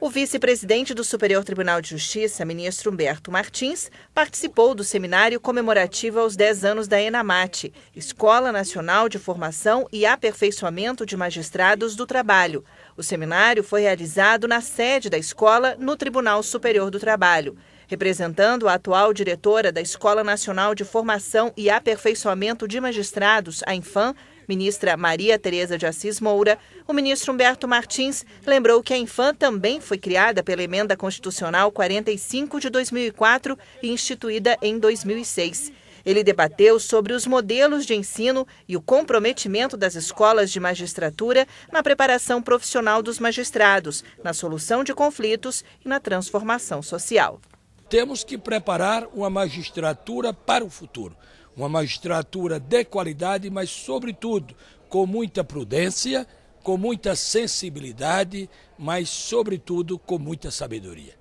O vice-presidente do Superior Tribunal de Justiça, ministro Humberto Martins, participou do seminário comemorativo aos 10 anos da ENAMATE, Escola Nacional de Formação e Aperfeiçoamento de Magistrados do Trabalho. O seminário foi realizado na sede da escola, no Tribunal Superior do Trabalho. Representando a atual diretora da Escola Nacional de Formação e Aperfeiçoamento de Magistrados, a Infam, ministra Maria Tereza de Assis Moura, o ministro Humberto Martins lembrou que a Infam também foi criada pela Emenda Constitucional 45 de 2004 e instituída em 2006. Ele debateu sobre os modelos de ensino e o comprometimento das escolas de magistratura na preparação profissional dos magistrados, na solução de conflitos e na transformação social. Temos que preparar uma magistratura para o futuro uma magistratura de qualidade, mas, sobretudo, com muita prudência, com muita sensibilidade, mas, sobretudo, com muita sabedoria.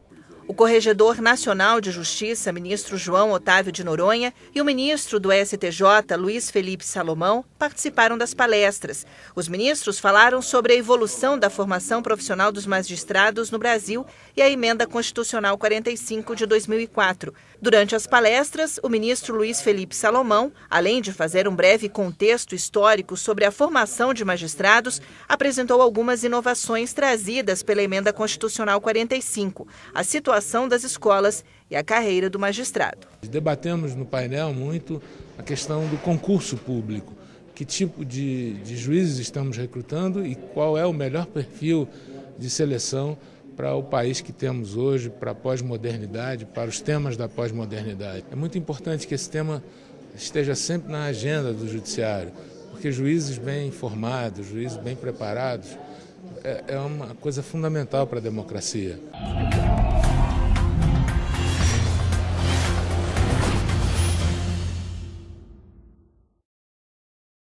O Corregedor Nacional de Justiça, ministro João Otávio de Noronha, e o ministro do STJ, Luiz Felipe Salomão, participaram das palestras. Os ministros falaram sobre a evolução da formação profissional dos magistrados no Brasil e a emenda constitucional 45 de 2004. Durante as palestras, o ministro Luiz Felipe Salomão, além de fazer um breve contexto histórico sobre a formação de magistrados, apresentou algumas inovações trazidas pela emenda constitucional 45. A situação atuação das escolas e a carreira do magistrado. Debatemos no painel muito a questão do concurso público. Que tipo de, de juízes estamos recrutando e qual é o melhor perfil de seleção para o país que temos hoje, para a pós-modernidade, para os temas da pós-modernidade. É muito importante que esse tema esteja sempre na agenda do judiciário, porque juízes bem informados, juízes bem preparados, é, é uma coisa fundamental para a democracia.